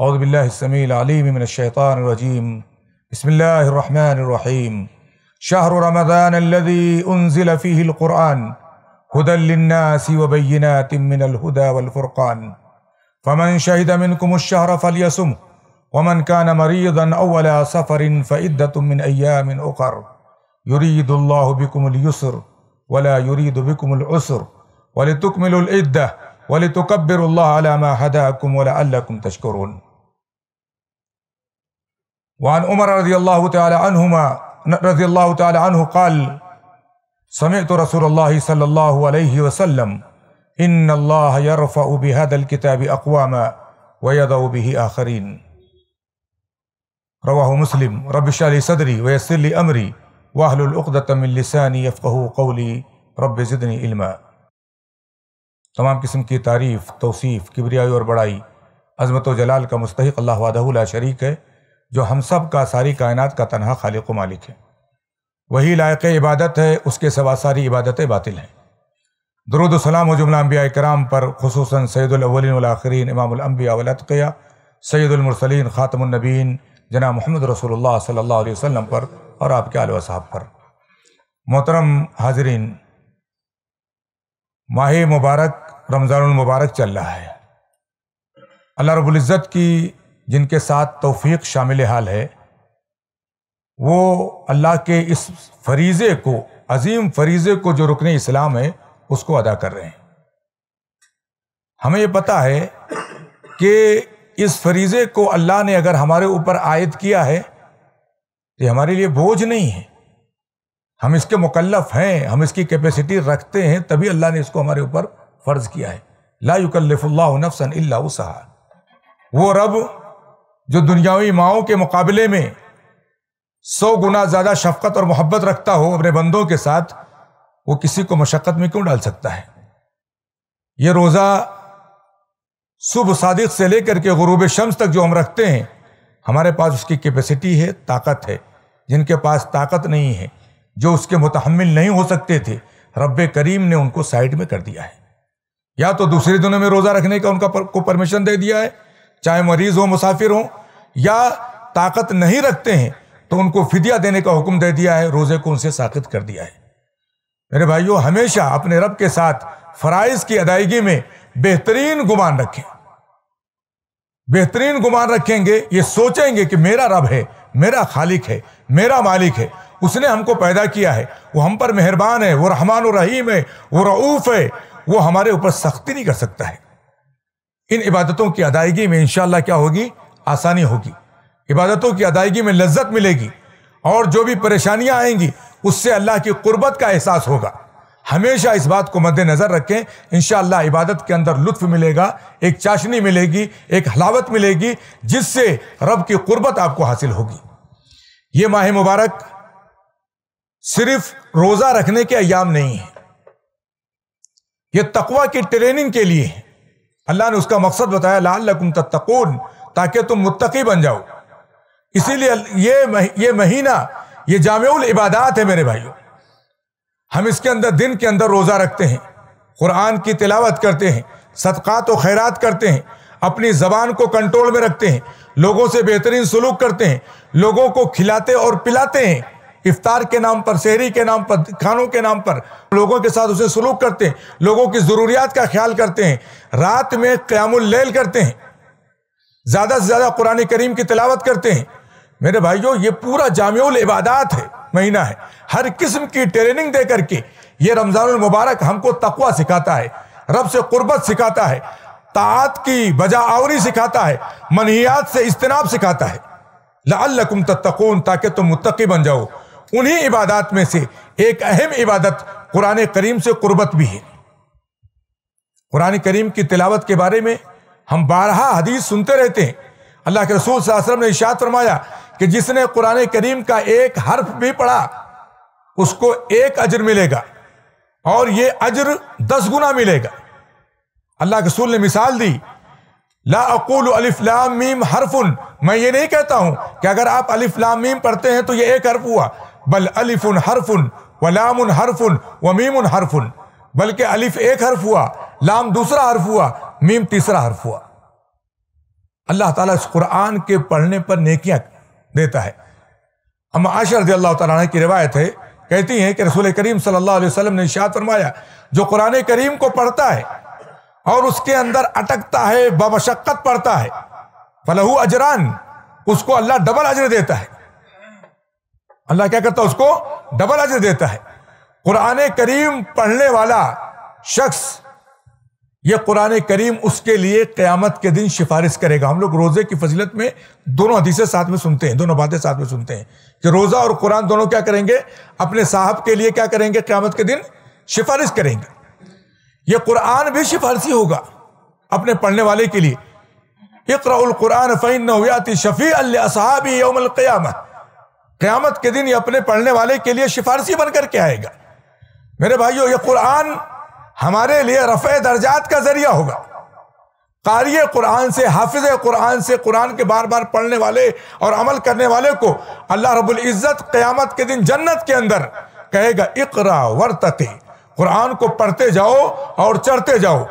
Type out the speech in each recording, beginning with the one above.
أعوذ بالله السميع العليم من الشيطان الرجيم بسم الله الرحمن الرحيم شهر رمضان الذي أنزل فيه القرآن هدى للناس وبينات من الهدى والفرقان فمن شهد منكم الشهر فليصمه ومن كان مريضا أو على سفر فعدة من أيام أخر يريد الله بكم اليسر ولا يريد بكم العسر ولتكملوا العدة ولتكبروا الله على ما هداكم ولعلكم تشكرون وعن عمر رضي الله تعالى عنهما رضي الله تعالى عنه قال سمعت رسول الله صلى الله عليه وسلم إن الله يرفع بهذا الكتاب أقواما ويضع به آخرين رواه مسلم رب اشرح لي صدري ويسر لي أمري واحلل عقدة من لساني يفقه قولي رب زدني علما تمام قسم کی تعریف توصیف کبریائی اور بڑائی عظمت و جلال کا مستحق اللہ وحدہ لا شریک ہے जो हम सब का सारी कायनात का तनहा खालिक मालिक है वही लायक इबादत है उसके सवा सारी इबादतें बातिल हैं दरुद सलाम जुमला अम्बिया कराम पर खसूस सैदुलवलिनआखरीन इमामबिया वलतक़िया सैदुलमरसलिन ख़ातमनबीन जना मोहम्मद रसूलुल्लाह सल्लल्लाहु अलैहि वसल्लम पर और आपके आल साहब पर मोहतरम हाजरीन माह मुबारक रमज़ानमबारक मुबारक चल रहा है अल्लाह रबुल्ज़त की जिनके साथ तोफ़ीक शामिल हाल है वो अल्लाह के इस फरीज़े को अजीम फरीज़े को जो रुकने इस्लाम है उसको अदा कर रहे हैं हमें ये पता है कि इस फरीज़े को अल्लाह ने अगर हमारे ऊपर आयद किया है तो हमारे लिए बोझ नहीं है हम इसके मुकल्लफ हैं हम इसकी कैपेसिटी रखते हैं तभी अल्लाह ने इसको हमारे ऊपर फ़र्ज़ किया है ला युकल्लफ़ुल्ला नफसन वो रब जो दुनियावी माओं के मुकाबले में सौ गुना ज़्यादा शफकत और मोहब्बत रखता हो अपने बंदों के साथ वो किसी को मशक्क़त में क्यों डाल सकता है ये रोज़ा सुबह सादिक से लेकर के गरूब शम्स तक जो हम रखते हैं हमारे पास उसकी कैपेसिटी है ताकत है जिनके पास ताकत नहीं है जो उसके मुतहमल नहीं हो सकते थे रब करीम ने उनको साइड में कर दिया है या तो दूसरे दिनों में रोज़ा रखने का उनका परमिशन दे दिया है चाहे मरीज़ हो मुसाफिर हो या ताकत नहीं रखते हैं तो उनको फिदिया देने का हुक्म दे दिया है रोज़े को उनसे साखित कर दिया है मेरे भाइयों हमेशा अपने रब के साथ फ़राइज़ की अदायगी में बेहतरीन गुमान रखें बेहतरीन गुमान रखेंगे ये सोचेंगे कि मेरा रब है मेरा खालिक है मेरा मालिक है उसने हमको पैदा किया है वो हम पर मेहरबान है वो रहमान रहीम है वो रऊफ़ है वो हमारे ऊपर सख्ती नहीं कर सकता है इन इबादतों की अदायगी में इनशाला क्या होगी आसानी होगी इबादतों की अदायगी में लज्जत मिलेगी और जो भी परेशानियां आएंगी उससे अल्लाह की कुर्बत का एहसास होगा हमेशा इस बात को मद्देनज़र रखें इन इबादत के अंदर लुत्फ मिलेगा एक चाशनी मिलेगी एक हलावत मिलेगी जिससे रब की कुर्बत आपको हासिल होगी ये माह मुबारक सिर्फ रोज़ा रखने के अयाम नहीं है यह तकवा की ट्रेनिंग के लिए है अल्लाह ने उसका मकसद बताया लाल तत्कून तत्तकून ताकि तुम मुत्तकी बन जाओ इसीलिए ये ये महीना ये जाम इबादात है मेरे भाइयों हम इसके अंदर दिन के अंदर रोज़ा रखते हैं कुरान की तिलावत करते हैं सदक़ात व खैरात करते हैं अपनी ज़बान को कंट्रोल में रखते हैं लोगों से बेहतरीन सलूक करते हैं लोगों को खिलाते और पिलाते हैं इफ्तार के नाम पर शहरी के नाम पर खानों के नाम पर लोगों के साथ उसे सलूक करते हैं लोगों की ज़रूरियात का ख्याल करते हैं रात में क़्यामुल्लैल करते हैं ज़्यादा से ज़्यादा कुरान करीम की तलावत करते हैं मेरे भाइयों ये पूरा जाम इबादात है महीना है हर किस्म की ट्रेनिंग दे करके ये रमज़ान मुबारक हमको तकवा सिखाता है रब से कुर्बत सिखाता है तात की बजा आवरी सिखाता है मनहियात से इज्तनाब सिखाता है लाकुम तत्तकून ताकि तुम मुतकी बन जाओ उन्हीं इबादत में से एक अहम इबादत कुरान करीम से कुर्बत भी है कुरान करीम की तिलावत के बारे में हम बारह हदीस सुनते रहते हैं अल्लाह के रसूल वसल्लम ने इशात फरमाया कि जिसने कुरान करीम का एक हर्फ भी पढ़ा उसको एक अजर मिलेगा और ये अजर दस गुना मिलेगा अल्लाह के रसूल ने मिसाल दी ला अकुल अलिफ लाम मीम हरफुन मैं ये नहीं कहता हूं कि अगर आप अलिफ लाम मीम पढ़ते हैं तो ये एक हर्फ हुआ बल अलिफ़ अलिफुन हरफुन व लाम लामुन हरफुन व मीम मीमुन हरफुन बल्कि अलिफ एक हरफ हुआ लाम दूसरा हर्फ हुआ मीम तीसरा हर्फ हुआ अल्लाह ताला इस कुरान के पढ़ने पर नेकियां देता है अम्मा आशा रजी अल्लाह तला की रिवायत है कहती हैं कि रसूल करीम सल्लल्लाहु अलैहि वसल्लम ने इशात फरमाया जो कुरान करीम को पढ़ता है और उसके अंदर अटकता है बमशक्कत पढ़ता है फलहू अजरान उसको अल्लाह डबल अजर देता है अल्लाह क्या करता है उसको डबल अजर देता है कुरान करीम पढ़ने वाला शख्स ये कुरान करीम उसके लिए क़यामत के दिन सिफारिश करेगा हम लोग रोज़े की फजीलत में दोनों हदीसें साथ में सुनते हैं दोनों बातें साथ में सुनते हैं कि रोज़ा और कुरान दोनों क्या करेंगे अपने साहब के लिए क्या करेंगे क़्यामत के दिन सिफारिश करेंगे ये कुरान भी सिफारसी होगा अपने पढ़ने वाले के लिए इकराउल कुरान फ़ैन नवियाती शफ़ी अल्लाबी यौमल क़्यामत के दिन ये अपने पढ़ने वाले के लिए सिफारसी बन करके आएगा मेरे भाइयों ये कुरान हमारे लिए रफे दर्जात का ज़रिया होगा कारी कुरान से हाफिज कुरान से कुरान के बार बार पढ़ने वाले और अमल करने वाले को अल्लाह रब्बुल इज़्ज़त क़यामत के दिन जन्नत के अंदर कहेगा इकरा वर्तकी कुरान को पढ़ते जाओ और चढ़ते जाओ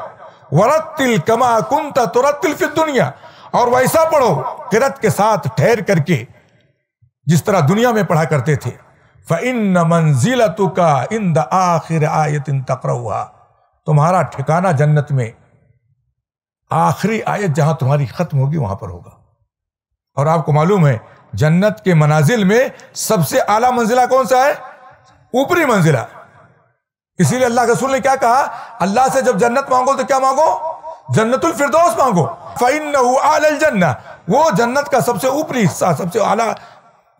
वरत्तिल कमा कुंता तुरत्तिल फिर दुनिया और वैसा पढ़ो किरत के साथ ठहर करके जिस तरह दुनिया में पढ़ा करते थे फ इन मंजिल का इन द आखिर आयत इन हुआ तुम्हारा ठिकाना जन्नत में आखिरी आयत जहां तुम्हारी खत्म होगी वहां पर होगा और आपको मालूम है जन्नत के मनाजिल में सबसे आला मंजिला कौन सा है ऊपरी मंजिला इसीलिए अल्लाह रसूल ने क्या कहा अल्लाह से जब जन्नत मांगो तो क्या मांगो जन्नतुल फिरदौस मांगो फिन आल जन्ना वो जन्नत का सबसे ऊपरी हिस्सा सबसे आला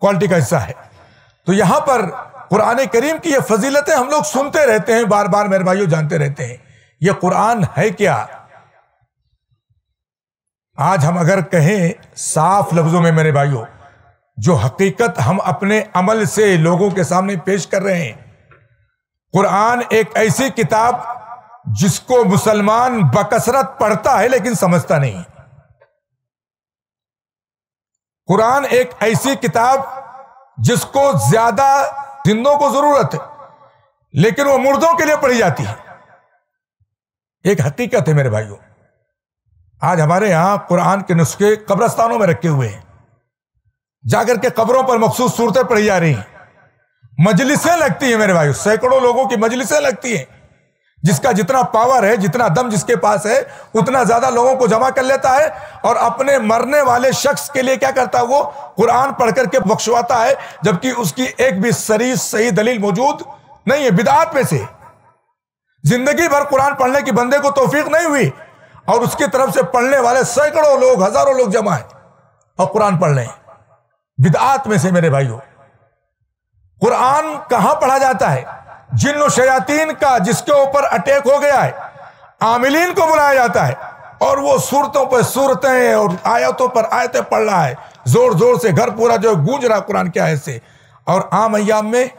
क्वालिटी का हिस्सा है तो यहां पर कुरान करीम की ये फजीलतें हम लोग सुनते रहते हैं बार बार मेरे भाइयों जानते रहते हैं ये कुरान है क्या आज हम अगर कहें साफ लफ्जों में मेरे भाइयों जो हकीकत हम अपने अमल से लोगों के सामने पेश कर रहे हैं कुरान एक ऐसी किताब जिसको मुसलमान बकसरत पढ़ता है लेकिन समझता नहीं कुरान एक ऐसी किताब जिसको ज्यादा जिंदों को जरूरत है लेकिन वो मुर्दों के लिए पढ़ी जाती है एक हकीकत है मेरे भाइयों आज हमारे यहां कुरान के नुस्खे कब्रस्तानों में रखे हुए हैं जाकर के कब्रों पर मखसूस सूरतें पढ़ी जा रही हैं मजलिसें लगती हैं मेरे भाइयों सैकड़ों लोगों की मजलिसें लगती हैं जिसका जितना पावर है जितना दम जिसके पास है उतना ज्यादा लोगों को जमा कर लेता है और अपने मरने वाले शख्स के लिए क्या करता है वो कुरान पढ़ करके बख्शवाता है जबकि उसकी एक भी सरी सही दलील मौजूद नहीं है बिदात में से जिंदगी भर कुरान पढ़ने की बंदे को तोफीक नहीं हुई और उसकी तरफ से पढ़ने वाले सैकड़ों लोग हजारों लोग जमा है और कुरान पढ़ रहे बिदात में से मेरे भाइयों कुरान कहां पढ़ा जाता है जिन शयातीन का जिसके ऊपर अटैक हो गया है आमिलीन को बुलाया जाता है और वो सूरतों पर सूरतें और आयतों पर आयतें पढ़ रहा है जोर जोर से घर पूरा जो गूंज रहा कुरान के आयत से और आम अयाम में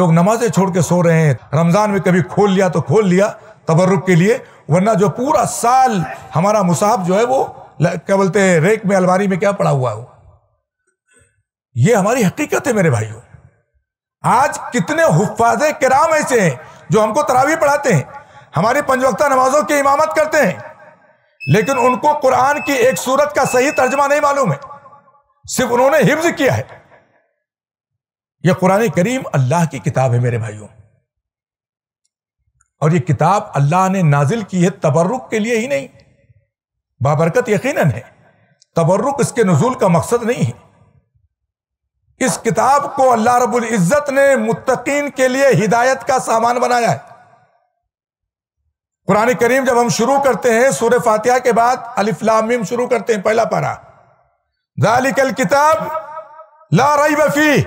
लोग नमाजें छोड़ के सो रहे हैं रमजान में कभी खोल लिया तो खोल लिया तबर्रुक के लिए वरना जो पूरा साल हमारा मुसाहब जो है वो क्या बोलते हैं रेक में अलमारी में क्या पड़ा हुआ है वो ये हमारी हकीकत है मेरे भाइयों आज कितने हुफाज कराम ऐसे हैं जो हमको तरावी पढ़ाते हैं हमारी पंजवक्ता नमाजों की इमामत करते हैं लेकिन उनको कुरान की एक सूरत का सही तर्जमा नहीं मालूम है सिर्फ उन्होंने हिफ्ज किया है यह कुरान करीम अल्लाह की किताब है मेरे भाइयों और यह किताब अल्लाह ने नाजिल की है तबर्रुक के लिए ही नहीं बाबरकत यकीनन है तबर्रुक इसके नजूल का मकसद नहीं है इस किताब को अल्लाह रबुल इज़्ज़त ने मुत्तकीन के लिए हिदायत का सामान बनाया है कुरान करीम जब हम शुरू करते हैं सूर्य फातिहा के बाद अलिफ्लामीम शुरू करते हैं पहला पारा दालिकल किताब ला रही बफी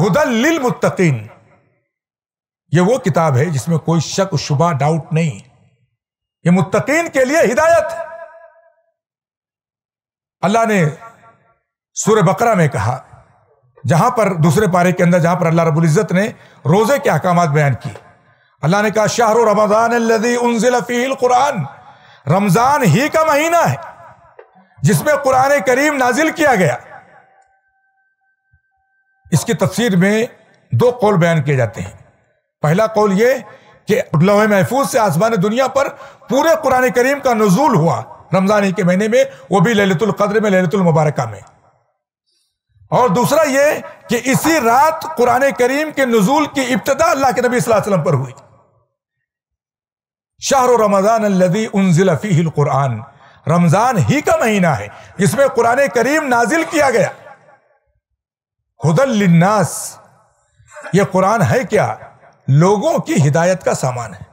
हुदल मुत्तकीन ये वो किताब है जिसमें कोई शक शुबा डाउट नहीं ये मुत्तकीन के लिए हिदायत अल्लाह ने सूर्य बकरा में कहा जहां पर दूसरे पारे के अंदर जहां पर अल्लाह रबुल्ज़त ने रोज़े के अहकाम बयान किए अल्लाह ने कहा शाहरु रमज़ान कुरान रमज़ान ही का महीना है जिसमें कुरान करीम नाजिल किया गया इसकी तफसीर में दो कौल बयान किए जाते हैं पहला कौल ये कि लोहे महफूज से आसमान दुनिया पर पूरे कुरान करीम का नजूल हुआ रमज़ान ही के महीने में वो भी ललितुल कद्र में ललितुल मुबारका में और दूसरा ये कि इसी रात कुरान करीम के नजूल की इब्तदा अल्लाह के नबी वसल्लम पर हुई शाहर रमजान कुरान रमजान ही का महीना है जिसमें कुरान करीम नाजिल किया गया हुदल्लिन्नास ये कुरान है क्या लोगों की हिदायत का सामान है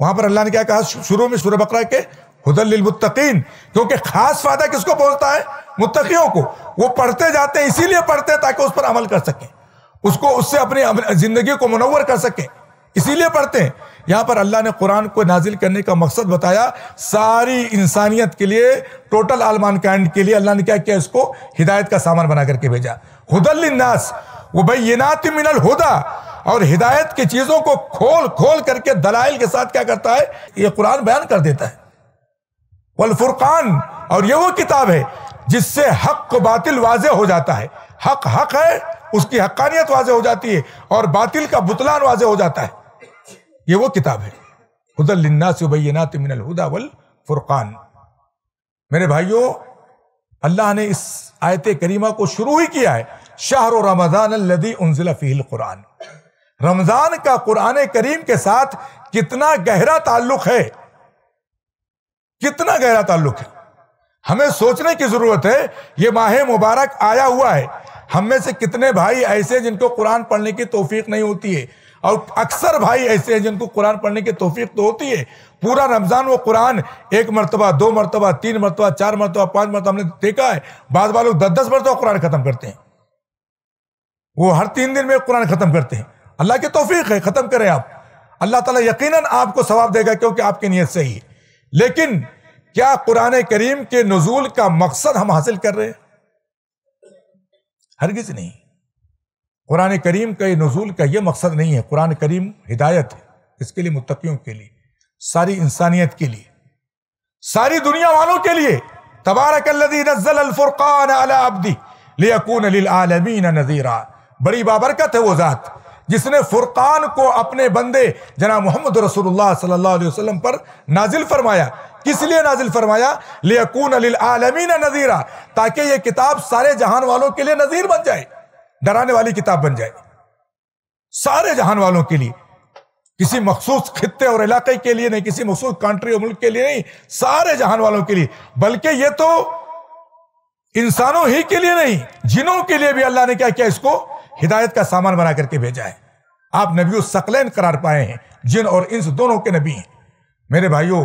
वहां पर अल्लाह ने क्या कहा शुरू में सूर्य बकरा के हुदलमुत्तकीन क्योंकि खास फायदा किसको पहुंचता है मुत्तकियों को वो पढ़ते जाते हैं इसीलिए पढ़ते हैं ताकि उस पर अमल कर सकें उसको उससे अपनी जिंदगी को मनवर कर सकें इसीलिए पढ़ते हैं यहाँ पर अल्लाह ने कुरान को नाजिल करने का मकसद बताया सारी इंसानियत के लिए टोटल आलमान कैंड के लिए अल्लाह ने क्या किया इसको हिदायत का सामान बना करके भेजा हुदलनास नात मिनल हुदा और हिदायत की चीज़ों को खोल खोल करके दलाइल के साथ क्या करता है ये कुरान बयान कर देता है वल फुरकान और यह वो किताब है जिससे हक को बातिल वाजे हो जाता है हक हक है उसकी हक्कानियत वाजे हो जाती है और बातिल का बुतलान वाजे हो जाता है ये वो किताब है हदलनासबैनात मिनल हुदा वल फुरकान मेरे भाइयों अल्लाह ने इस आयत करीमा को शुरू ही किया है शाहर रमज़ान लदी उनजिला फ़ील कुरान रमज़ान का कुरान करीम के साथ कितना गहरा ताल्लुक है कितना गहरा ताल्लुक है हमें सोचने की जरूरत है ये माह मुबारक आया हुआ है हम में से कितने भाई ऐसे जिनको कुरान पढ़ने की तोफीक नहीं होती है और अक्सर भाई ऐसे हैं जिनको कुरान पढ़ने की तोफीक तो होती है पूरा रमज़ान वो कुरान एक मरतबा दो मरतबा तीन मरतबा चार मरतबा पांच मरतबा हमने देखा है बाद वालों दस दस मरतबा कुरान ख़त्म करते हैं वो हर तीन दिन में कुरान ख़त्म करते हैं अल्लाह की तोफीक है ख़त्म करें आप अल्लाह तला यकीन आपको सवाब देगा क्योंकि आपकी नीयत सही है लेकिन क्या कुरान करीम के नजूल का मकसद हम हासिल कर रहे हैं हरगिज नहीं कुरान करीम का ये नजूल का ये मकसद नहीं है कुरान करीम हिदायत है इसके लिए मुतकियों के लिए सारी इंसानियत के लिए सारी दुनिया वालों के लिए तबारक नजल अब्दी लियकून नजीरा बड़ी बाबरकत है वो ज़ात जिसने फुरकान को अपने बंदे जना मोहम्मद रसोल्ला सल्लाम पर नाजिल फरमाया किस लिए नाजिल फरमाया लियकून आलमीन नज़ीरा ताकि ये किताब सारे जहान वालों के लिए नज़ीर बन जाए डराने वाली किताब बन जाए सारे जहान वालों के लिए किसी मखसूस खत्े और इलाके के लिए नहीं किसी मखसूस कंट्री और मुल्क के लिए नहीं सारे जहान वालों के लिए बल्कि ये तो इंसानों ही के लिए नहीं जिनों के लिए भी अल्लाह ने क्या किया इसको हिदायत का सामान बना करके भेजा है आप नबी सकलैन करार पाए हैं जिन और इंस दोनों के नबी हैं मेरे भाइयों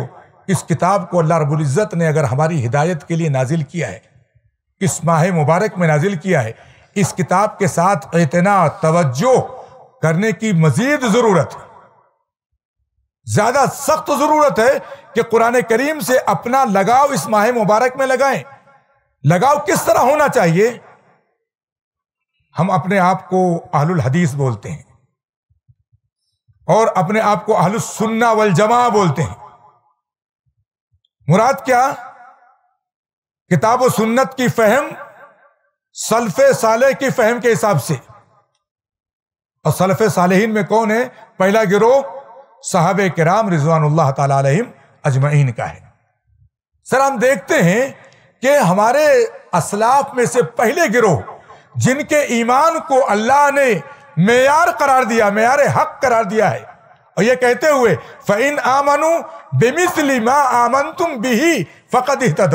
इस किताब को अल्लाह रबुल्ज़त ने अगर हमारी हिदायत के लिए नाजिल किया है इस माह मुबारक में नाजिल किया है इस किताब के साथ इतना तवज्जो करने की मजीद ज़रूरत है ज्यादा सख्त जरूरत है कि कुरान करीम से अपना लगाव इस माह मुबारक में लगाएं लगाव किस तरह होना चाहिए हम अपने आप को अहलुल हदीस बोलते हैं और अपने आप को अहल सुन्ना वल जमा बोलते हैं मुराद क्या किताब व सुन्नत की फहम सलफे साले की फहम के हिसाब से और सलफे सालहीन में कौन है पहला गिरोह साहब के राम रिजवान तम अजमीन का है सर हम देखते हैं कि हमारे असलाफ में से पहले गिरोह जिनके ईमान को अल्लाह ने मैार करार दिया मैार हक करार दिया है और ये कहते हुए फिन आमनु बेमिसली मा आमन तुम बिही फ़कत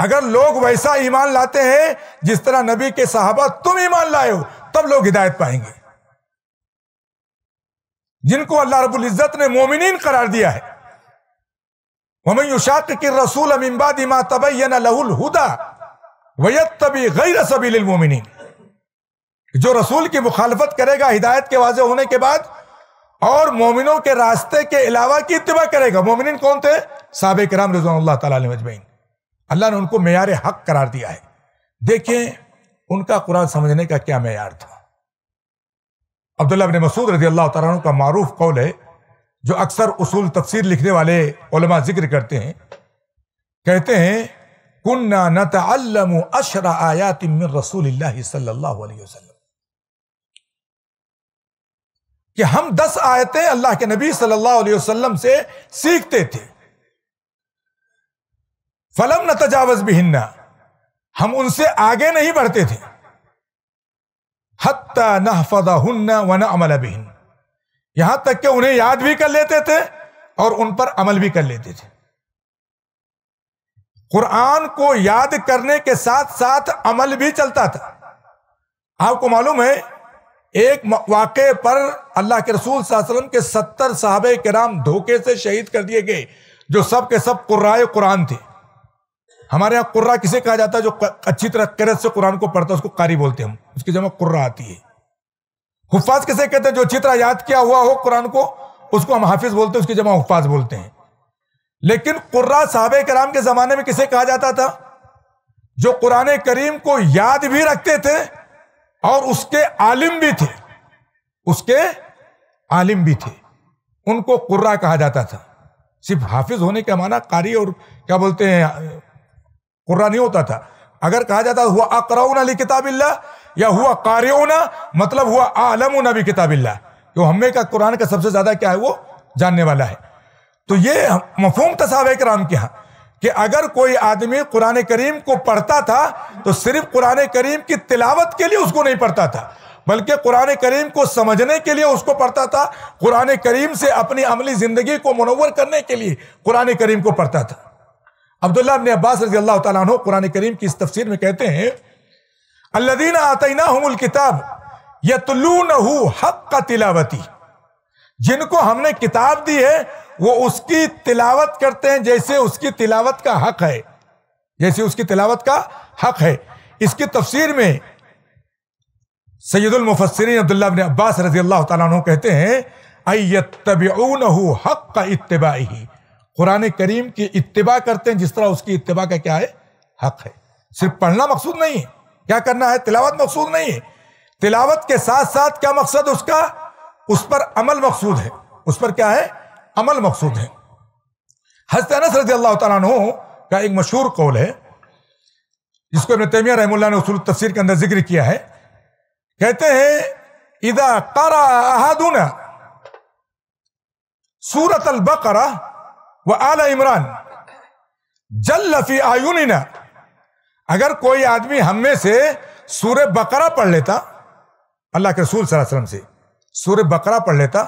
अगर लोग वैसा ईमान लाते हैं जिस तरह नबी के साहबा तुम ईमान लाए हो तब लोग हिदायत पाएंगे जिनको अल्लाह रबुल इज़्ज़त ने मोमिन करार दिया है वमयुशाक रसूल अमिम्बाद इमा तबैन लहुल हुदा गैर सबीलमिन जो रसूल की मुखालफत करेगा हिदायत के वाजे होने के बाद और मोमिनों के रास्ते के अलावा की इतबा करेगा मोमिन कौन थे सबक राम रजवान अल्लाह ने उनको मैार हक करार दिया है देखें उनका कुरान समझने का क्या मैार था अब्दुल्ला अबिन मसूद रजी अल्लाह तु का मारूफ कौल है जो अक्सर उसूल तफसीर लिखने वाले जिक्र करते हैं कहते हैं कुन्ना नतअल्लम अशर आयात मिन रसूल कि हम दस आयतें अल्लाह के नबी सल्लल्लाहु अलैहि वसल्लम से सीखते थे फलम न तजावज बिहिन्ना हम उनसे आगे नहीं बढ़ते थे हत्ता नहफदा व न अमल बिहिन यहां तक कि उन्हें याद भी कर लेते थे और उन पर अमल भी कर लेते थे कुरान को याद करने के साथ साथ अमल भी चलता था आपको मालूम है एक वाक़े पर अल्लाह के रसूल वसल्लम के सत्तर साहब कराम धोखे से शहीद कर दिए गए जो सब के सब कुर्राए कुरान थे हमारे यहाँ कुर्रा किसे कहा जाता है जो अच्छी तरह करत से कुरान को पढ़ता है उसको कारी बोलते हैं हम उसकी जमा कुर्रा आती है हुफाज किसे कहते हैं जो अच्छी तरह याद किया हुआ हो कुरान को उसको हम हाफिज बोलते हैं उसकी जमा हुफाज बोलते हैं लेकिन कुर्रा साहब कराम के जमाने में किसे कहा जाता था जो कुरान करीम को याद भी रखते थे और उसके आलिम भी थे उसके आलिम भी थे उनको कुर्रा कहा जाता था सिर्फ हाफिज होने का माना कारी और क्या बोलते हैं कुर्रा नहीं होता था अगर कहा जाता हुआ अकराउना ली किताबिल्ला या हुआ कार्योना मतलब हुआ आलमुना भी किताबिल्ला तो हमें का कुरान का सबसे ज्यादा क्या है वो जानने वाला है तो ये मफहम तसावे कराम के यहाँ कि अगर कोई आदमी कुरान करीम को पढ़ता था तो सिर्फ कुरान करीम की तिलावत के लिए उसको नहीं पढ़ता था बल्कि कुरान करीम को समझने के लिए उसको पढ़ता था कुरान करीम से अपनी अमली ज़िंदगी को मनवर करने के लिए कुरान करीम को पढ़ता था अब्दुल्ला अबन अब्बास रजी अल्लाह तु कुरान करीम की इस तफसीर में कहते हैं अल्लादीन आतना हमल किताब यतलू नक का तिलावती जिनको हमने किताब दी है वो उसकी तिलावत करते हैं जैसे उसकी तिलावत का हक है जैसे उसकी तिलावत का हक है इसकी तफसीर में सैदुल मुफसरीन अब्दुल्ला बिन अब्बास रजी अल्लाह तु कहते हैं अयतबून हक का इतबा ही कुरान करीम की इतबा करते हैं जिस तरह उसकी इतबा का क्या है हक है सिर्फ पढ़ना मकसूद नहीं है क्या करना है तिलावत मकसूद नहीं है तिलावत के साथ साथ क्या मकसद उसका उस पर अमल मकसूद है उस पर क्या है अमल मकसूद है हजत अनस रजी अल्लाह तु का एक मशहूर कौल है जिसको अपने तैमिया रहमुल्ला ने उसूल तफसीर के अंदर जिक्र किया है कहते हैं इदा करा सूरत अल बकरा व आला इमरान जल फी आयुनिना अगर कोई आदमी हम में से सूर्य बकरा पढ़ लेता अल्लाह के रसूल सल्लल्लाहु अलैहि वसल्लम से सूर्य बकरा पढ़ लेता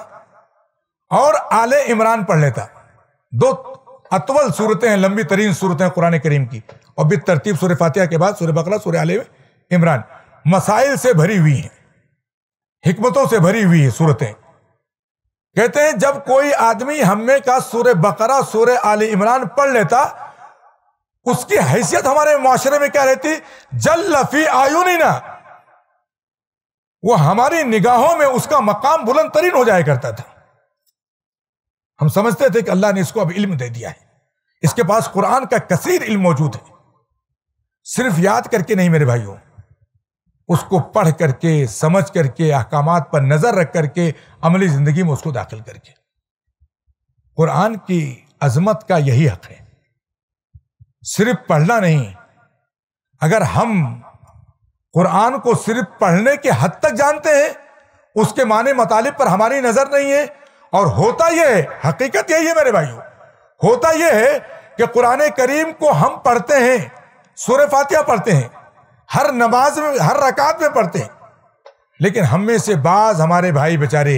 और आले इमरान पढ़ लेता दो अतवल सूरतें हैं लंबी तरीन सूरतें कुरान करीम की और बित तरतीब सूर्य फातिया के बाद सूर्य बकरा सूर्य आले इमरान मसाइल से भरी हुई हैं हमतों से भरी हुई है सूरतें कहते हैं जब कोई आदमी हमे का सूर्य बकरा सूर्य आल इमरान पढ़ लेता उसकी हैसियत हमारे माशरे में क्या रहती जल लफी नहीं ना वो हमारी निगाहों में उसका मकाम बुलंद तरीन हो जाया करता था हम समझते थे कि अल्लाह ने इसको अब इल्म दे दिया है इसके पास कुरान का कसीर इल्म मौजूद है सिर्फ याद करके नहीं मेरे भाइयों उसको पढ़ करके समझ करके अहकाम पर नजर रख करके अमली जिंदगी में उसको दाखिल करके कुरान की अजमत का यही हक है सिर्फ पढ़ना नहीं अगर हम कुरान को सिर्फ पढ़ने के हद तक जानते हैं उसके माने मतालिब पर हमारी नजर नहीं है और होता यह है हकीकत यही है मेरे भाइयों होता यह है कि कुरान करीम को हम पढ़ते हैं सूर्य फातिया पढ़ते हैं हर नमाज में हर रकात में पढ़ते हैं लेकिन हम में से बाज हमारे भाई बेचारे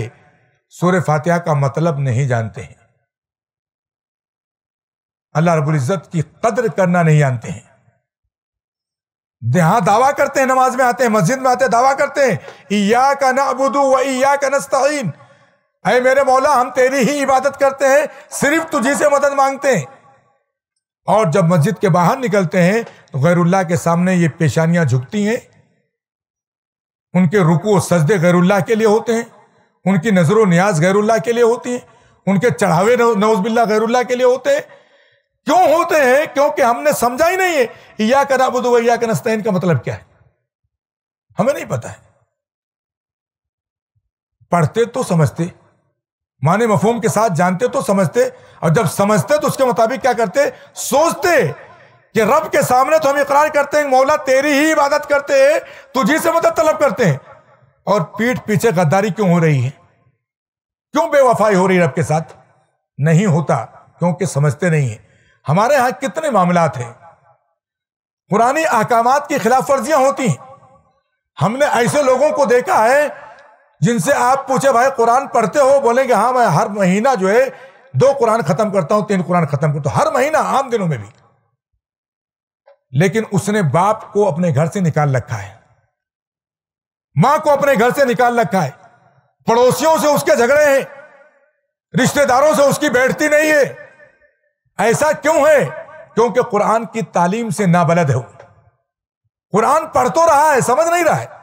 सूर्य फातिहा का मतलब नहीं जानते हैं अल्लाह रबुल इज़्ज़त की कदर करना नहीं जानते हैं देहा दावा करते हैं नमाज में आते हैं मस्जिद में आते हैं दावा करते हैं इया का ना अबुदू व ईया का नस्तीन है मेरे मौला हम तेरी ही इबादत करते हैं सिर्फ तुझी से मदद मांगते हैं और जब मस्जिद के बाहर निकलते हैं तो गैरुल्लाह के सामने ये पेशानियां झुकती हैं उनके रुकू सजदे गैरुल्लाह के लिए होते हैं उनकी नजरों न्याज गैरुल्लाह के लिए होती हैं उनके चढ़ावे नवजबिल्ला गैरुल्लाह के लिए होते हैं क्यों होते हैं क्योंकि हमने समझा ही नहीं है या करा बुध या कनस्तैन का मतलब क्या है हमें नहीं पता है पढ़ते तो समझते माने मफहम के साथ जानते तो समझते और जब समझते तो उसके मुताबिक क्या करते सोचते कि रब के सामने तो हम इकरार करते हैं मौला तेरी ही इबादत करते हैं तुझी से मदद तलब करते हैं और पीठ पीछे गद्दारी क्यों हो रही है क्यों बेवफाई हो रही है रब के साथ नहीं होता क्योंकि समझते नहीं है हमारे यहां कितने मामला हैं पुरानी अहकाम की खिलाफ वर्जियां होती हैं हमने ऐसे लोगों को देखा है जिनसे आप पूछे भाई कुरान पढ़ते हो बोलेंगे हाँ मैं हर महीना जो है दो कुरान खत्म करता हूं तीन कुरान खत्म करता हूं तो हर महीना आम दिनों में भी लेकिन उसने बाप को अपने घर से निकाल रखा है मां को अपने घर से निकाल रखा है पड़ोसियों से उसके झगड़े हैं रिश्तेदारों से उसकी बैठती नहीं है ऐसा क्यों है क्योंकि कुरान की तालीम से नाबलद है वो कुरान पढ़ तो रहा है समझ नहीं रहा है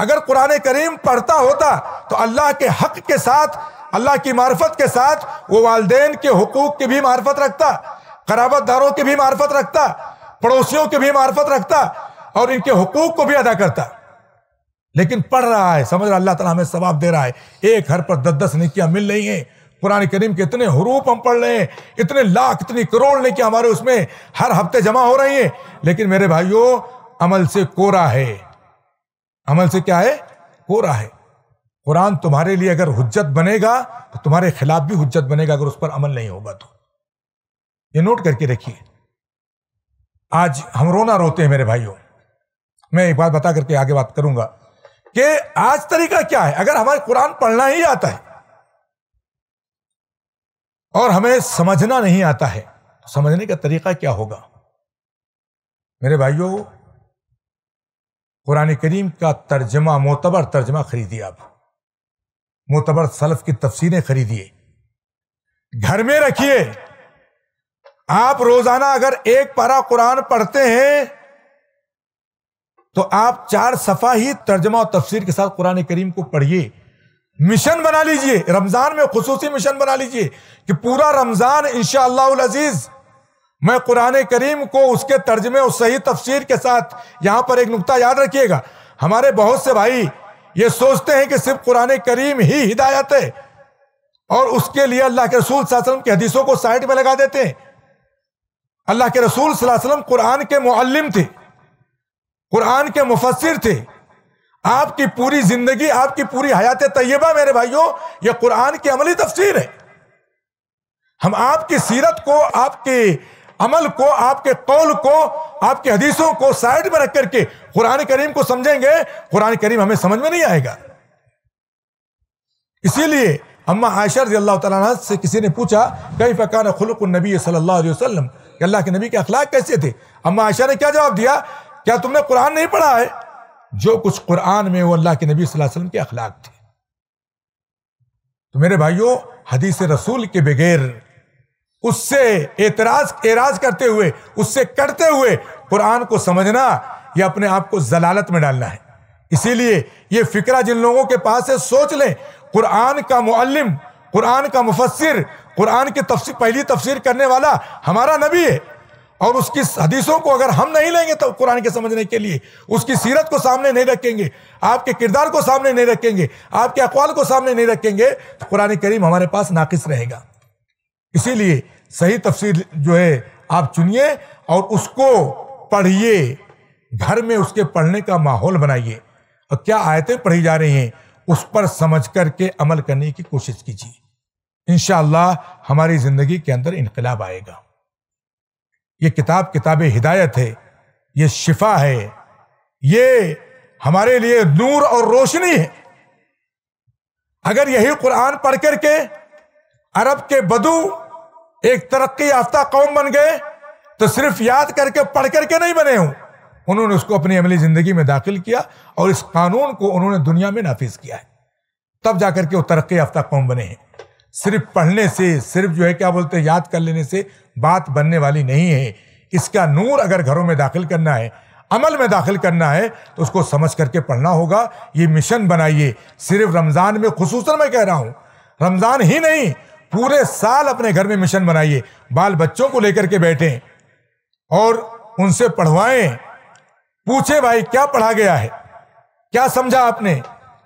अगर कुरान करीम पढ़ता होता तो अल्लाह के हक के साथ अल्लाह की मार्फत के साथ वो वालदेन के हकूक़ की भी मार्फत रखता कराबत दारों की भी मार्फत रखता पड़ोसियों की भी मार्फत रखता और इनके हकूक़ को भी अदा करता लेकिन पढ़ रहा है समझ रहा अल्लाह तला हमें सवाब दे रहा है एक हर पर दस दस निकियाँ मिल रही हैं कुरान करीम के इतने हरूप हम पढ़ रहे हैं इतने लाख इतनी करोड़ निकियाँ हमारे उसमें हर हफ्ते जमा हो रही हैं लेकिन मेरे भाइयों अमल से कोरा है अमल से क्या है कोरा है कुरान तुम्हारे लिए अगर हुज्जत बनेगा तो तुम्हारे खिलाफ भी हुज्जत बनेगा अगर उस पर अमल नहीं होगा तो ये नोट करके रखिए आज हम रोना रोते हैं मेरे भाइयों मैं एक बात बता करके आगे बात करूंगा कि आज तरीका क्या है अगर हमारे कुरान पढ़ना ही आता है और हमें समझना नहीं आता है तो समझने का तरीका क्या होगा मेरे भाइयों कुरान करीम का तर्जमा मोतबर तर्जमा खरीदिए आप मोतबर सलफ की तफसीरें खरीदिए घर में रखिए आप रोजाना अगर एक पारा कुरान पढ़ते हैं तो आप चार सफा ही तर्जमा और तफसीर के साथ कुरान करीम को पढ़िए मिशन बना लीजिए रमजान में खसूसी मिशन बना लीजिए कि पूरा रमजान इंशाला अजीज मैं कुरान करीम को उसके तर्जमे और सही तफसीर के साथ यहाँ पर एक नुकता याद रखिएगा हमारे बहुत से भाई ये सोचते हैं कि सिर्फ कुरान करीम ही हिदायत है और उसके लिए अल्लाह के रसूल वसल्लम के हदीसों को साइड में लगा देते हैं अल्लाह के रसूल वसल्लम कुरान के मुअल्लिम थे कुरान के मुफसर थे आपकी पूरी जिंदगी आपकी पूरी हयात तय्यबा मेरे भाइयों यह कुरान की अमली तफसीर है हम आपकी सीरत को आपकी अमल को आपके कौल को आपके हदीसों को साइड में रख करके कुरान करीम को समझेंगे कुरान करीम हमें समझ में नहीं आएगा इसीलिए अम्मा आयशा रजी अल्लाह तला से किसी ने पूछा कई फ़कान खुलक नबी सल्लल्लाहो अलैहि वसल्लम कि अल्लाह के नबी के अखलाक कैसे थे अम्मा आयशा ने क्या जवाब दिया क्या तुमने कुरान नहीं पढ़ा है जो कुछ कुरान में वो अल्लाह के नबी वसल्लम के अखलाक थे तो मेरे भाइयों हदीस रसूल के बगैर उससे एतराज एराज करते हुए उससे कटते हुए कुरान को समझना या अपने आप को जलालत में डालना है इसीलिए ये फिक्रा जिन लोगों के पास है सोच लें कुरान का मुअल्लिम कुरान का मुफसर कुरान की तफसीर पहली तफसीर करने वाला हमारा नबी है और उसकी हदीसों को अगर हम नहीं लेंगे तो कुरान के समझने के लिए उसकी सीरत को सामने नहीं रखेंगे आपके किरदार को सामने नहीं रखेंगे आपके अकवाल को सामने नहीं रखेंगे तो कुरान करीम हमारे पास नाकिस रहेगा इसीलिए सही तफसीर जो है आप चुनिए और उसको पढ़िए घर में उसके पढ़ने का माहौल बनाइए और क्या आयतें पढ़ी जा रही हैं उस पर समझ करके अमल करने की कोशिश कीजिए इन हमारी जिंदगी के अंदर इनकलाब आएगा ये किताब किताब हिदायत है ये शिफा है ये हमारे लिए नूर और रोशनी है अगर यही कुरान पढ़ करके अरब के बदू एक तरक्की याफ्ता कौम बन गए तो सिर्फ याद करके पढ़ करके नहीं बने हूं उन्होंने उसको अपनी अमली जिंदगी में दाखिल किया और इस कानून को उन्होंने दुनिया में नाफिज किया है तब जाकर के वो तरक्की याफ्ता कौम बने हैं सिर्फ पढ़ने से सिर्फ जो है क्या बोलते हैं याद कर लेने से बात बनने वाली नहीं है इसका नूर अगर घरों में दाखिल करना है अमल में दाखिल करना है तो उसको समझ करके पढ़ना होगा ये मिशन बनाइए सिर्फ रमज़ान में खसूस मैं कह रहा हूँ रमज़ान ही नहीं पूरे साल अपने घर में मिशन बनाइए बाल बच्चों को लेकर के बैठे और उनसे पढ़वाएं पूछे भाई क्या पढ़ा गया है क्या समझा आपने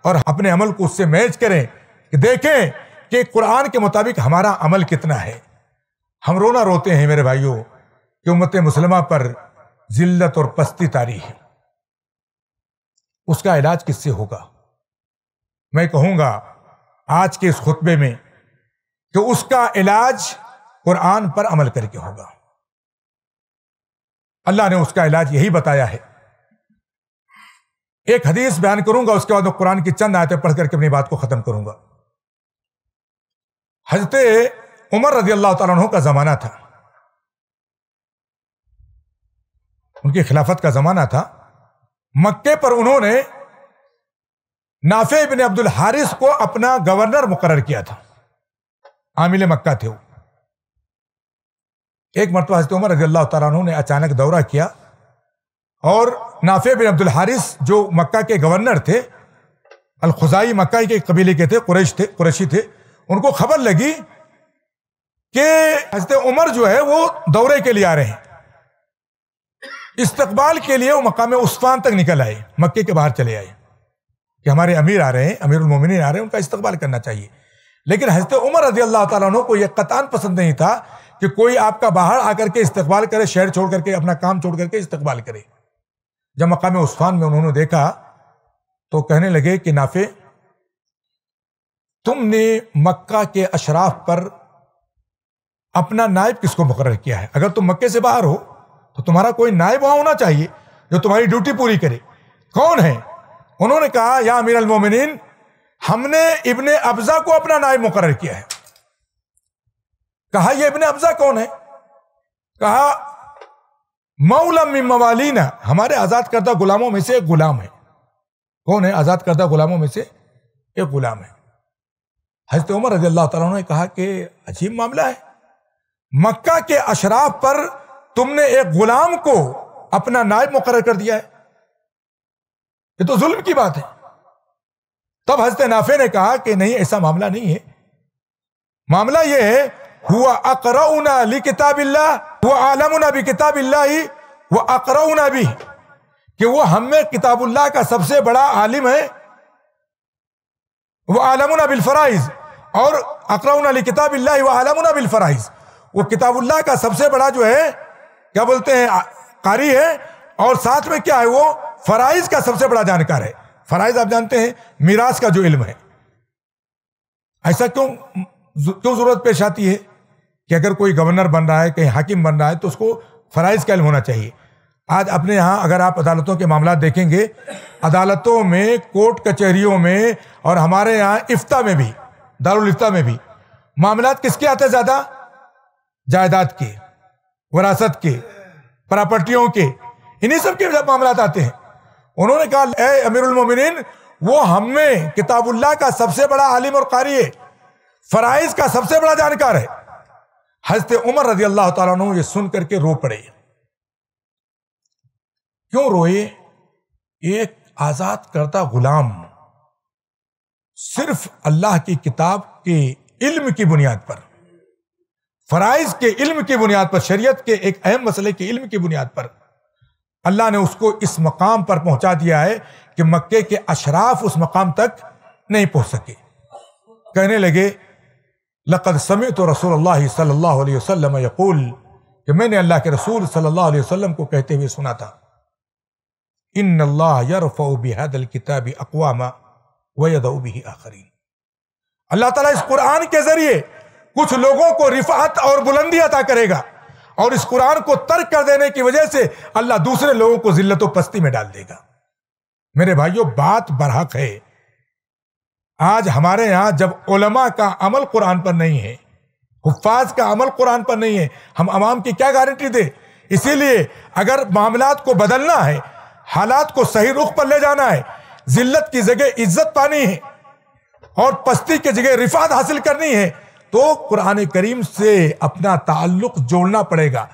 और अपने अमल को उससे मैच करें कि देखें कि कुरान के मुताबिक हमारा अमल कितना है हम रोना रोते हैं मेरे भाइयों कि उम्मत मुसलमा पर जिल्लत और पस्ती तारी है उसका इलाज किससे होगा मैं कहूंगा आज के इस खुतबे में कि उसका इलाज कुरान पर अमल करके होगा अल्लाह ने उसका इलाज यही बताया है एक हदीस बयान करूंगा उसके बाद कुरान की चंद आयतें पढ़ करके अपनी बात को खत्म करूंगा हजरत उमर रजी अल्लाह तु का जमाना था उनकी खिलाफत का जमाना था मक्के पर उन्होंने नाफे बिन अब्दुल हारिस को अपना गवर्नर मुकर किया था आमिल मक्का थे वो एक मरतबा हजरत उमर रजी अल्लाह तु ने अचानक दौरा किया और नाफे बिन अब्दुल हारिस जो मक्का के गवर्नर थे खुजाई मक्का के कबीले के थे कुरैश थे कुरैशी थे उनको खबर लगी कि हजरत उमर जो है वो दौरे के लिए आ रहे हैं इस्तकबाल के लिए वो मकाम उस्फान तक निकल आए मक्के के बाहर चले आए कि हमारे अमीर आ रहे हैं अमीर उमिन आ रहे हैं उनका इस्तकबाल करना चाहिए लेकिन हजरत उमर रजी अल्लाह तु को यह कतान पसंद नहीं था कि कोई आपका बाहर आकर के इस्तेवाल करे शहर छोड़ करके अपना काम छोड़ करके इस्तेवाल करे जब मकाम उस्फान में उन्होंने देखा तो कहने लगे कि नाफे तुमने मक्का के अशराफ पर अपना नायब किसको मुकर किया है अगर तुम मक्के से बाहर हो तो तुम्हारा कोई नायब वहां होना चाहिए जो तुम्हारी ड्यूटी पूरी करे कौन है उन्होंने कहा या अमीर अलमोमिन हमने इबन अफजा को अपना नायब मुकर किया है कहा यह इबन अफजा कौन है कहा मौलम मवालीना हमारे आजाद करदा गुलामों में से एक गुलाम है कौन है आजाद करदा गुलामों में से एक गुलाम है हजरत उमर रजी अल्लाह ने कहा कि अजीब मामला है मक्का के अशराफ पर तुमने एक गुलाम को अपना नायब मुकर कर दिया है ये तो जुल्म की बात है तब हजरत नाफे ने कहा कि नहीं ऐसा मामला नहीं है मामला यह है हुआ अकरऊना ली किताबिल्ला हुआ आलमुना भी किताबिल्ला ही वह अकरऊना भी कि वो हमें किताबुल्लाह का सबसे बड़ा आलिम है वह आलमुना बिलफराइज और अकरऊना ली किताबिल्ला वह आलमुना बिलफराइज वो किताबुल्लाह का सबसे बड़ा जो है क्या बोलते हैं कारी है और साथ में क्या है वो फराइज का सबसे बड़ा जानकार है फराइज आप जानते हैं मीरास का जो इल्म है ऐसा क्यों क्यों जरूरत पेश आती है कि अगर कोई गवर्नर बन रहा है कहीं हाकिम बन रहा है तो उसको फराइज का इल्म होना चाहिए आज अपने यहाँ अगर आप अदालतों के मामला देखेंगे अदालतों में कोर्ट कचहरियों में और हमारे यहाँ इफ्ता में भी दारुल इफ्ता में भी मामला किसके आते ज़्यादा जायदाद के वरासत के प्रॉपर्टियों के इन्हीं सब के मामला आते हैं उन्होंने कहा ए उलमोमिन वो हमें किताबुल्लाह किताबुल्ला का सबसे बड़ा आलिम और कारी है फराइज का सबसे बड़ा जानकार है हजरत उमर रजी अल्लाह तु ये सुन करके रो पड़े क्यों रोए एक आजाद करता गुलाम सिर्फ अल्लाह की किताब के इल्म की बुनियाद पर फराइज के इल्म की बुनियाद पर शरीयत के एक अहम मसले के इल्म की बुनियाद पर अल्लाह ने उसको इस मकाम पर पहुंचा दिया है कि मक्के के अशराफ उस मकाम तक नहीं पहुंच सके कहने लगे लक़द समय तो रसूल अल्लाह सल्लल्लाहु अलैहि वसल्लम यकूल कि मैंने अल्लाह के रसूल सल्लल्लाहु अलैहि वसल्लम को कहते हुए सुना था इन अल्लाह यरफ़ल किताब अकवामा वयदबी आखरी अल्लाह ताला इस कुरान के जरिए कुछ लोगों को रिफात और बुलंदी अता करेगा और इस कुरान को तर्क कर देने की वजह से अल्लाह दूसरे लोगों को जिल्लत पस्ती में डाल देगा मेरे भाइयों बात बरहक है आज हमारे यहां जब उलमा का अमल कुरान पर नहीं है हुफाज का अमल कुरान पर नहीं है हम अवाम की क्या गारंटी दे इसीलिए अगर मामला को बदलना है हालात को सही रुख पर ले जाना है जिल्लत की जगह इज्जत पानी है और पस्ती की जगह रिफात हासिल करनी है तो कुरान करीम से अपना ताल्लुक जोड़ना पड़ेगा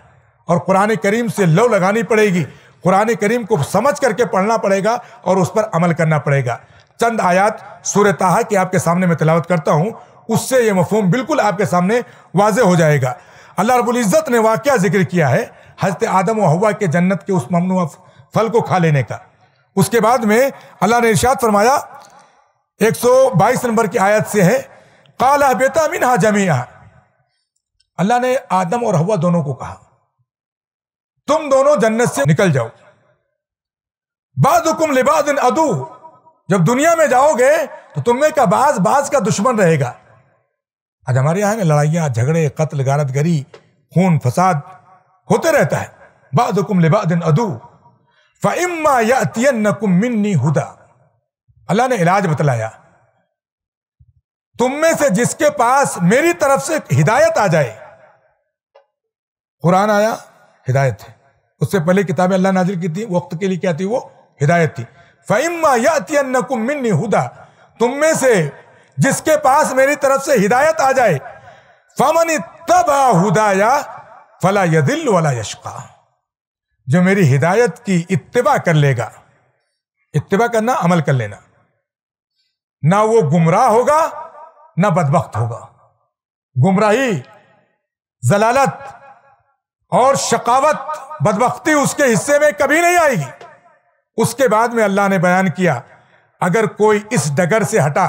और कुरान करीम से लव लगानी पड़ेगी कुरान करीम को समझ करके पढ़ना पड़ेगा और उस पर अमल करना पड़ेगा चंद आयात सूरतहा की आपके सामने मैं तलावत करता हूँ उससे ये मफहम बिल्कुल आपके सामने वाज हो जाएगा अल्लाह रबुल्ज़त ने वाक़ जिक्र किया है हजरत आदम व हवा के जन्नत के उस ममनू फल को खा लेने का उसके बाद में अल्लाह ने इर्शाद फरमाया 122 नंबर की आयत से है काला बेता मिन हा जमिया अल्लाह ने आदम और हवा दोनों को कहा तुम दोनों जन्नत से निकल जाओ बाद हुकुम लिबाद अदू जब दुनिया में जाओगे तो तुम्हें का बाज बाज का दुश्मन रहेगा आज हमारे यहां ना लड़ाइयाँ झगड़े कत्ल गारत गरी खून फसाद होते रहता है बाद हुकुम लिबादिन अदू फ़िम्मा यातियन मिन्नी हुदा अल्लाह ने इलाज बतलाया तुम में से जिसके पास मेरी तरफ से हिदायत आ जाए कुरान आया हिदायत है उससे पहले किताबें अल्लाह नाजिल की थी वक्त के लिए क्या थी वो हिदायत थी फैम्मा यातियन्नकुम मिन्नी हुदा तुम में से जिसके पास मेरी तरफ से हिदायत आ जाए फमन तबा हुदाया फला यदिल वाला यशका जो मेरी हिदायत की इतबा कर लेगा इतबा करना अमल कर लेना ना वो गुमराह होगा न बदबख्त होगा गुमराही जलालत और शकावत बदबख्ती उसके हिस्से में कभी नहीं आएगी उसके बाद में अल्लाह ने बयान किया अगर कोई इस डगर से हटा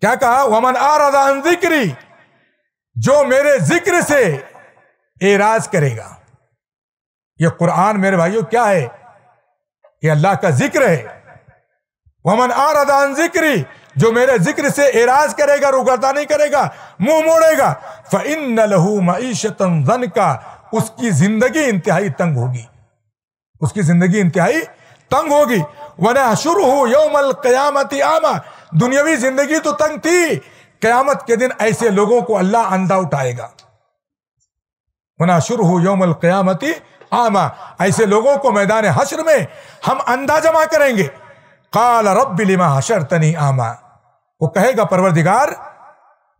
क्या कहा वमन आ आरदान जिक्री जो मेरे जिक्र से एराज करेगा यह कुरान मेरे भाइयों क्या है ये अल्लाह का जिक्र है वमन आ आरदान जिक्री जो मेरे जिक्र से एराज करेगा रुकता नहीं करेगा मुंह मोड़ेगा फ़िन लहू मीशत का उसकी जिंदगी इंतहाई तंग होगी उसकी जिंदगी इंतहाई तंग होगी वना शुरू हो यौमल कयामती आमा दुनियावी जिंदगी तो तंग थी कयामत के दिन ऐसे लोगों को अल्लाह अंधा उठाएगा वना शुरू हो यौमल कयामती आमा ऐसे लोगों को मैदान हशर में हम अंधा जमा करेंगे काल रब लिमा हशर तनी आमा वो कहेगा परवरदिगार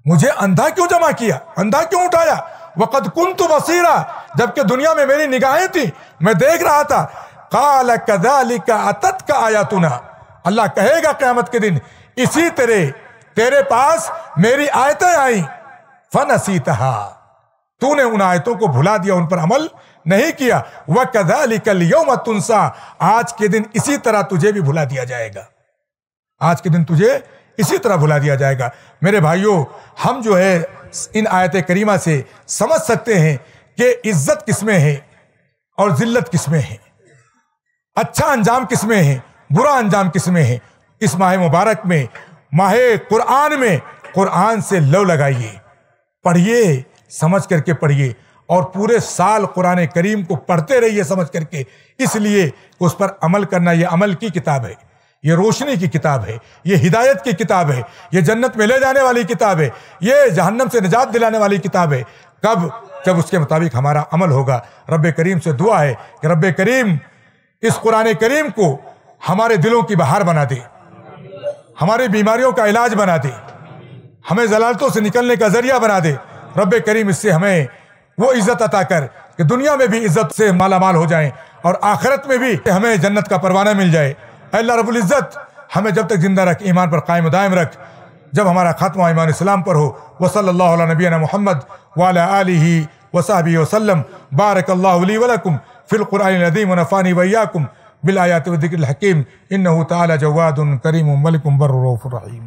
मुझे अंधा क्यों जमा किया अंधा क्यों उठाया वक़द कुन तो बसीरा जबकि दुनिया में मेरी निगाहें थी मैं देख रहा था काल कदाली का अतत का आया तुना अल्लाह कहेगा क्यामत के दिन इसी तरह तेरे पास मेरी आयतें आई फन असीतहा तूने उन आयतों को भुला दिया उन पर अमल नहीं किया वह कदाली कल यो तुनसा आज के दिन इसी तरह तुझे भी भुला दिया जाएगा आज के दिन तुझे इसी तरह भुला दिया जाएगा मेरे भाइयों हम जो है इन आयत करीमा से समझ सकते हैं कि इज्जत किसमें है और जिल्लत किसमें है अच्छा अंजाम किसमें है बुरा अंजाम किसमें है इस माह मुबारक में माह कुरान में कुरान से लव लगाइए पढ़िए समझ करके पढ़िए और पूरे साल कुरान करीम को पढ़ते रहिए समझ करके इसलिए उस पर अमल करना यह अमल की किताब है ये रोशनी की किताब है ये हिदायत की किताब है ये जन्नत में ले जाने वाली किताब है ये जहन्नम से निजात दिलाने वाली किताब है कब जब उसके मुताबिक हमारा अमल होगा रब करीम से दुआ है कि रब करीम इस कुरान करीम को हमारे दिलों की बहार बना दे हमारी बीमारियों का इलाज बना दे हमें जलालतों से निकलने का जरिया बना दे रब करीम इससे हमें वो इज्जत अता कर कि दुनिया में भी इज्जत से मालामाल हो जाए और आखिरत में भी हमें जन्नत का परवाना मिल जाए اے اللہ رب العزت ہمیں جب تک زندہ رکھ ایمان پر قائم و دائم رکھ جب ہمارا خاتمہ ایمان اسلام پر ہو وصلی اللہ علیہ نبینا محمد وعلى آلہ وصحبہ وسلم بارک اللہ لی ولکم فی القرآن العظیم ونفانی ویاکم بالآیات والذکر الحکیم انہو تعالی جواد کریم ملک بر رحیم